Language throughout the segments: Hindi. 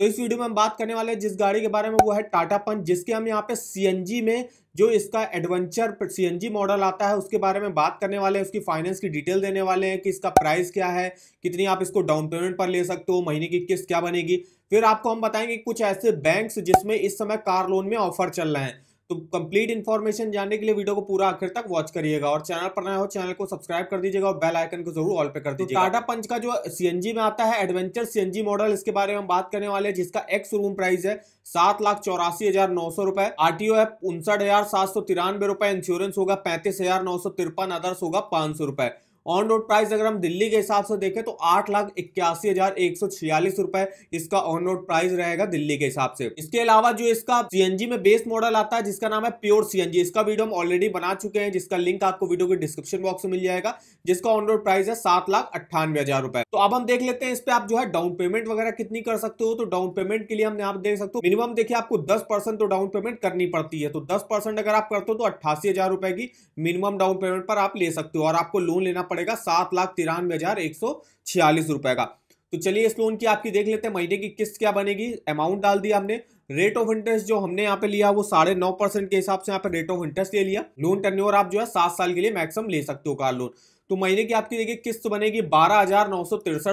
तो इस वीडियो में हम बात करने वाले हैं जिस गाड़ी के बारे में वो है टाटा पंच जिसके हम यहाँ पे सीएनजी में जो इसका एडवेंचर सीएनजी मॉडल आता है उसके बारे में बात करने वाले हैं उसकी फाइनेंस की डिटेल देने वाले हैं कि इसका प्राइस क्या है कितनी आप इसको डाउन पेमेंट पर ले सकते हो महीने की किस्त क्या बनेगी फिर आपको हम बताएंगे कुछ ऐसे बैंक जिसमें इस समय कार लोन में ऑफर चल रहे हैं तो कंप्लीट इन्फॉर्मेशन जानने के लिए वीडियो को पूरा आखिर तक वॉच करिएगा और चैनल पर नया हो चैनल को सब्सक्राइब कर दीजिएगा और बेल आइकन को जरूर ऑल पे कर तो दीजिएगा टाटा पंच का जो सीएनजी में आता है एडवेंचर सीएनजी मॉडल इसके बारे में हम बात करने वाले हैं जिसका एक्स रूम प्राइस है सात लाख चौरासी हजार नौ सौ रुपए आरटीओ है उनसठ हजार सात सौ तिरानवे रुपए इंश्योरेंस होगा पैंतीस हजार नौ सौ तिरपन अदर्स होगा पांच सौ रुपए ऑन रोड प्राइस अगर हम दिल्ली के हिसाब से देखें तो आठ लाख इक्यासी हजार एक सौ छियालीस रुपए इसका ऑन रोड प्राइस रहेगा दिल्ली के हिसाब से इसके अलावा जो इसका सीएनजी में बेस्ट मॉडल आता है जिसका नाम है प्योर सीएनजी इसका वीडियो हम ऑलरेडी बना चुके हैं जिसका लिंक आपको वीडियो के डिस्क्रिप्शन बॉक्स में मिल जाएगा जिसका ऑन रोड प्राइस है सात लाख अट्ठानवे हजार रुपए तो अब हम देख लेते हैं इस पे आप जो है डाउन पेमेंट वगैरह कितनी कर सकते हो तो डाउन पेमेंट के लिए हमने आप देख सकते हो मिनिमम देखिए आपको दस तो डाउन पेमेंट करनी पड़ती है तो दस अगर आप करते हो तो अट्ठासी हजार रुपए की मिनिमम डाउन पेमेंट पर आप ले सकते हो और आपको लोन लेना पड़ेगा सात लाख तिरानवे हजार एक सौ छियालीस रुपए का तो चलिए इस लोन की आपकी देख लेते हैं महीने की किस्त क्या बनेगी अमाउंट डाल दिया हमने रेट ऑफ इंटरेस्ट जो हमने यहाँ पे लिया वो साढ़े नौ परसेंट के हिसाब से यहाँ पे रेट ऑफ इंटरेस्ट ले लिया लोन टर्नओवर आप जो है सात साल के लिए मैक्सिमम ले सकते हो कार लोन तो महीने की आपकी देखिए किस्त बनेगी बारह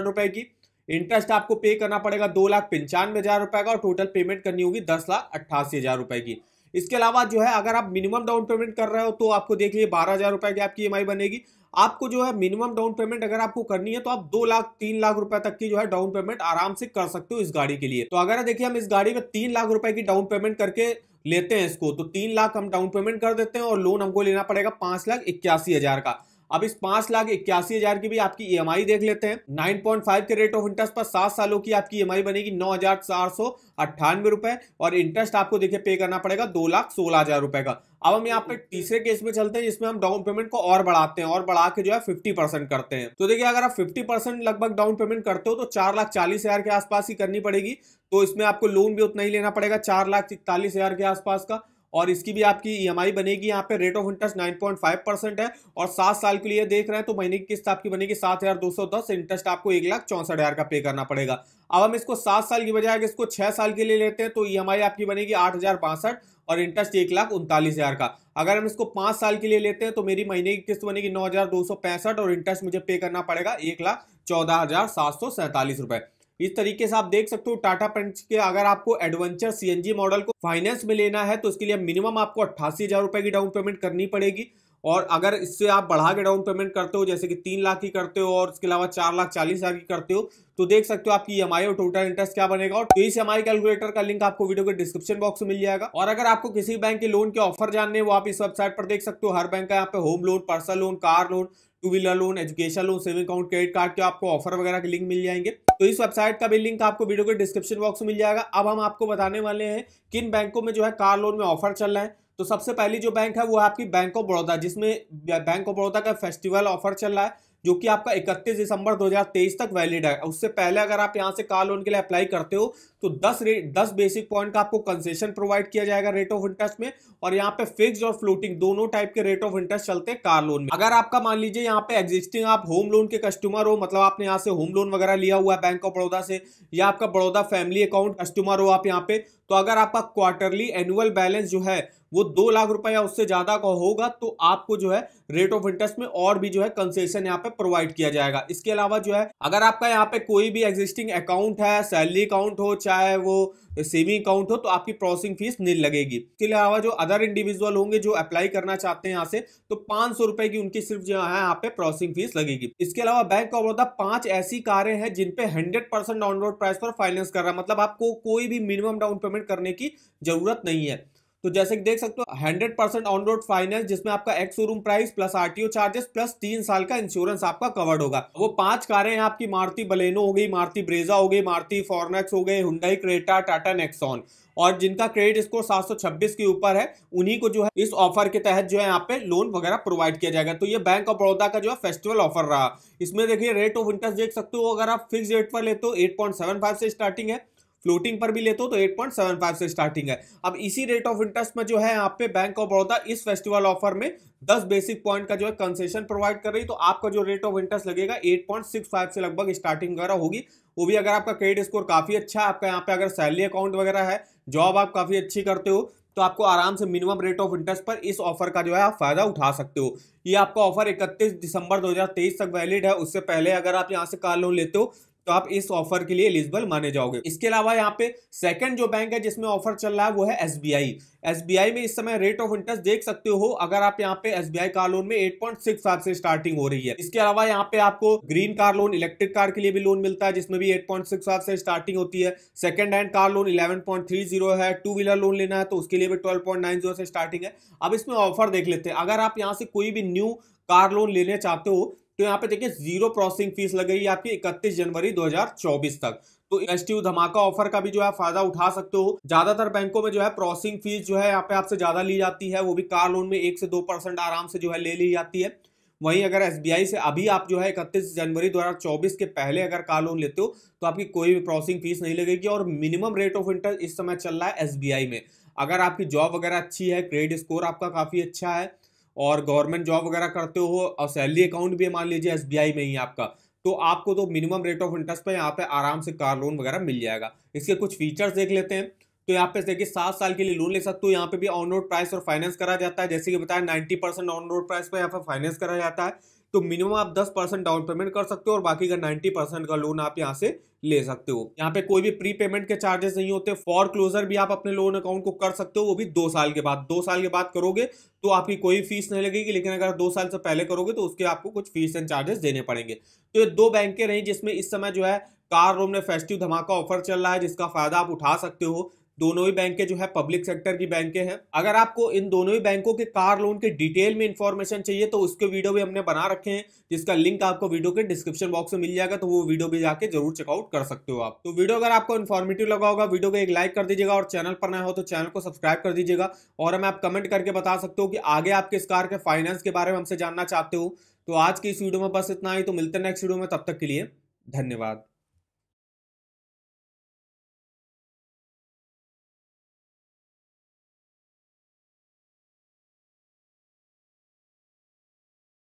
रुपए की इंटरेस्ट आपको पे करना पड़ेगा दो लाख पंचानवे हजार रुपए का और टोटल पेमेंट करनी होगी दस लाख अट्ठासी हजार रुपए की इसके अलावा जो है अगर आप मिनिमम डाउन पेमेंट कर रहे हो तो आपको देख लीजिए बारह हज़ार रुपये की आपकी ई e बनेगी आपको जो है मिनिमम डाउन पेमेंट अगर आपको करनी है तो आप दो लाख तीन लाख रुपए तक की जो है डाउन पेमेंट आराम से कर सकते हो इस गाड़ी के लिए तो अगर देखिए हम इस गाड़ी में तीन लाख रुपए की डाउन पेमेंट करके लेते हैं इसको तो तीन लाख हम डाउन पेमेंट कर देते हैं और लोन हमको लेना पड़ेगा पांच लाख इक्यासी हजार का अब इस पांच लाख इक्यासी हजार की भी आपकी ई e देख लेते हैं नाइन पॉइंट फाइव के रेट ऑफ इंटरेस्ट पर सात सालों की आपकी ई e बनेगी नौ हजार चार सौ अट्ठानवे रुपए और इंटरेस्ट आपको देखिए पे करना पड़ेगा दो लाख सोलह हजार रुपए का अब हम यहाँ पे तीसरे केस में चलते हैं जिसमें हम डाउन पेमेंट को और बढ़ाते हैं और बढ़ा के जो है फिफ्टी परसेंट करते हैं तो देखिए अगर आप फिफ्टी परसेंट लगभग डाउन पेमेंट करते हो तो चार लाख चालीस हजार के आसपास ही करनी पड़ेगी तो इसमें आपको लोन भी उतना ही लेना पड़ेगा चार लाख इकतालीस हजार के आसपास का और इसकी भी आपकी ई e बनेगी यहाँ पे rate of interest nine point five percent है और सात साल के लिए देख रहे हैं तो महीने की किस्त आपकी बनेगी सात हज़ार दो सौ दस इंटरेस्ट आपको एक लाख चौंसठ हज़ार का पे करना पड़ेगा अब हम इसको सात साल की बजाय इसको छह साल के लिए लेते हैं तो ई e आपकी बनेगी आठ हज़ार और इंटरेस्ट एक लाख उनतालीस हज़ार का अगर हम इसको पांच साल के लिए लेते हैं तो मेरी महीने की किस्त बनेगी नौ हज़ार दो सौ पैंसठ और इंटरेस्ट मुझे पे करना पड़ेगा एक लाख चौदह हज़ार सात सौ सैंतालीस रुपए इस तरीके से आप देख सकते हो टाटा पंच के अगर आपको एडवेंचर सीएनजी मॉडल को फाइनेंस में लेना है तो इसके लिए मिनिमम आपको अट्ठासी हजार रुपए की डाउन पेमेंट करनी पड़ेगी और अगर इससे आप बढ़ा के डाउन पेमेंट करते हो जैसे कि तीन लाख की करते हो और इसके अलावा चार लाख चालीस हजार की करते हो तो देख सकते हो आपकी ई e और टोटल इंटरेस्ट क्या बनेगा और तो इस एम e कैलकुलेटर का लिंक आपको वीडियो के डिस्क्रिप्शन बॉक्स में मिल जाएगा और अगर आपको किसी बैंक के लोन के ऑफर जानने वो आप इस वेबसाइट पर देख सकते हो हर बैंक का यहाँ पे home loan personal loan car loan two wheeler loan education loan saving account credit card के आपको ऑफर वगैरह के लिंक मिल जाएंगे तो इस वेबसाइट का भी लिंक आपको वीडियो के डिस्क्रिप्शन बॉक्स में मिल जाएगा अब हम आपको बताने वाले हैं किन बैंकों में जो है कार लोन में ऑफर चल रहे हैं तो सबसे पहली जो बैंक है वो है आपकी बैंक ऑफ बड़ौदा जिसमें बैंक ऑफ बड़ौदा का फेस्टिवल ऑफर चल रहा है जो कि आपका 31 दिसंबर 2023 तक वैलिड है उससे पहले अगर आप यहां से कार लोन के लिए अप्लाई करते हो तो 10 रेट दस बेसिक पॉइंट का आपको कंसेशन प्रोवाइड किया जाएगा रेट ऑफ इंटरेस्ट में और यहाँ पे फिक्स और फ्लोटिंग दोनों टाइप के रेट ऑफ इंटरेस्ट चलते हैं कार लोन में अगर आपका मान लीजिए यहाँ पे एग्जिस्टिंग आप होम लोन के कस्टमर हो मतलब आपने यहाँ से होम लोन वगैरह लिया हुआ है बैंक ऑफ बड़ौदा से या आपका बड़ौदा फैमिली अकाउंट कस्टमर हो आप यहाँ पे तो अगर आपका क्वार्टरली एनुअल बैलेंस जो है वो दो लाख रुपए या उससे ज़्यादा का होगा तो आपको जो है रेट ऑफ इंटरेस्ट में और भी जो है कंसेशन यहाँ पे प्रोवाइड किया जाएगा इसके अलावा जो है अगर आपका यहाँ पे कोई भी एग्जिस्टिंग अकाउंट है सैलरी अकाउंट हो चाहे वो सेविंग अकाउंट हो तो आपकी प्रोसेसिंग फीस नहीं लगेगी इसके अलावा जो अदर इंडिविजुअल होंगे जो अप्लाई करना चाहते हैं यहाँ से तो पांच सौ रुपए की उनकी सिर्फ जो है यहाँ पे प्रोसेसिंग फीस लगेगी इसके अलावा बैंक ऑफ बड़ौदा पांच ऐसी कारें हैं जिनपे हंड्रेड परसेंट डाउन प्राइस पर फाइनेंस कर रहा है मतलब आपको कोई भी मिनिमम डाउन पेमेंट करने की जरूरत नहीं है तो जैसे कि देख सकते हो hundred percent on road finance जिसमें आपका ex showroom price plus RTO charges plus तीन साल का इंश्योरेंस आपका कवर्ड होगा वो पांच कारें हैं आपकी मारुति बलेनो हो गई मारुति ब्रेजा हो गई मारुति फॉर्नेक्स हो गई हुडाई क्रेटा टाटा नेक्सॉन और जिनका क्रेडिट स्कोर 726 के ऊपर है उन्हीं को जो है इस ऑफर के तहत जो है यहाँ पे लोन वगैरह प्रोवाइड किया जाएगा तो ये बैंक ऑफ बड़ौदा का जो है फेस्टिवल ऑफर रहा इसमें देखिए रेट ऑफ इंटरेस्ट देख सकते हो अगर आप फिक्स रेट पर लेते हो 8.75 से स्टार्टिंग है फ्लोटिंग पर भी लेते हो तो 8.75 से स्टार्टिंग है अब इसी रेट ऑफ इंटरेस्ट में जो है यहाँ पे बैंक ऑफ बड़ौदा इस फेस्टिवल ऑफर में 10 बेसिक पॉइंट का जो है कंसेशन प्रोवाइड कर रही तो आपका जो रेट ऑफ इंटरेस्ट लगेगा 8.65 से लगभग स्टार्टिंग वगैरह होगी वो भी अगर आपका क्रेडिट स्कोर काफ़ी अच्छा है आपका यहाँ पे अगर सैलरी अकाउंट वगैरह है जॉब आप काफ़ी अच्छी करते हो तो आपको आराम से मिनिमम रेट ऑफ इंटरेस्ट पर इस ऑफर का जो है आप फायदा उठा सकते हो ये आपका ऑफर 31 दिसंबर 2023 तक वैलिड है उससे पहले अगर आप यहाँ से कार लोन लेते हो तो आप इस ऑफर के लिए एलिजिबल माने जाओगे इसके अलावा यहाँ पे सेकंड जो बैंक है जिसमें ऑफर चल रहा है वो है एस बी आई में इस समय रेट ऑफ इंटरेस्ट देख सकते हो अगर आप यहाँ पे एसबीआई कार लोन में 8.65 से स्टार्टिंग हो रही है इसके अलावा यहाँ पे आपको green car loan electric car के लिए भी लोन मिलता है जिसमें भी 8.65 से स्टार्टिंग होती है second hand car loan eleven है टू व्हीलर लोन लेना है तो उसके लिए भी ट्वेल्व से स्टार्टिंग है अब इसमें ऑफर देख लेते हैं अगर आप यहाँ से कोई भी न्यू कार लोन लेने चाहते हो तो यहाँ पे देखिए जीरो प्रोसेसिंग फीस लगेगी आपकी इकतीस जनवरी 2024 तक तो एस धमाका ऑफर का भी जो है फायदा उठा सकते हो ज्यादातर बैंकों में जो है प्रोसेसिंग फीस जो है यहाँ पे आपसे ज्यादा ली जाती है वो भी कार लोन में एक से दो परसेंट आराम से जो है ले ली जाती है वहीं अगर एस से अभी आप जो है इकतीस जनवरी दो के पहले अगर कार लोन लेते हो तो आपकी कोई भी प्रोसेसिंग फीस नहीं लगेगी और मिनिमम रेट ऑफ इंटरेस्ट इस समय चल रहा है एस में अगर आपकी जॉब वगैरह अच्छी है क्रेडिट स्कोर आपका काफ़ी अच्छा है और गवर्नमेंट जॉब वगैरह करते हो और सैलरी अकाउंट भी मान लीजिए एस में ही आपका तो आपको तो मिनिमम रेट ऑफ इंटरेस्ट पर यहाँ पे आराम से कार लोन वगैरह मिल जाएगा इसके कुछ फीचर्स देख लेते हैं तो यहाँ पे देखिए सात साल के लिए लोन ले सकते हो यहाँ पे भी ऑन रोड प्राइस और फाइनेंस करा जाता है जैसे कि बताया ninety percent on road price पर यहाँ पर फाइनेंस करा जाता है तो मिनिमम आप दस परसेंट डाउन पेमेंट कर सकते हो और बाकी का नाइन्टी परसेंट का लोन आप यहाँ से ले सकते हो यहाँ पे कोई भी प्री पेमेंट के चार्जेस नहीं होते फॉर क्लोजर भी आप अपने लोन अकाउंट को कर सकते हो वो भी दो साल के बाद दो साल के बाद करोगे तो आपकी कोई फीस नहीं लगेगी लेकिन अगर दो साल से पहले करोगे तो उसके आपको कुछ फीस एंड चार्जेस देने पड़ेंगे तो ये दो बैंकें रही जिसमें इस समय जो है कार रोम में फेस्टिव धमाका ऑफर चल रहा है जिसका फायदा आप उठा सकते हो दोनों ही बैंकें जो है पब्लिक सेक्टर की बैंकें हैं अगर आपको इन दोनों ही बैंकों के कार लोन के डिटेल में इंफॉर्मेशन चाहिए तो उसके वीडियो भी हमने बना रखे हैं जिसका लिंक आपको वीडियो के डिस्क्रिप्शन बॉक्स में मिल जाएगा तो वो वीडियो भी जाके जरूर चेकआउट कर सकते हो आप तो वीडियो अगर आपको इन्फॉर्मेटिव लगा होगा वीडियो को एक लाइक कर दीजिएगा और चैनल पर ना हो तो चैनल को सब्सक्राइब कर दीजिएगा और हमें आप कमेंट करके बता सकते हो कि आगे आप किस कार के फाइनेंस के बारे में हमसे जानना चाहते हो तो आज की इस वीडियो में बस इतना ही तो मिलते हैं नेक्स्ट वीडियो में तब तक के लिए धन्यवाद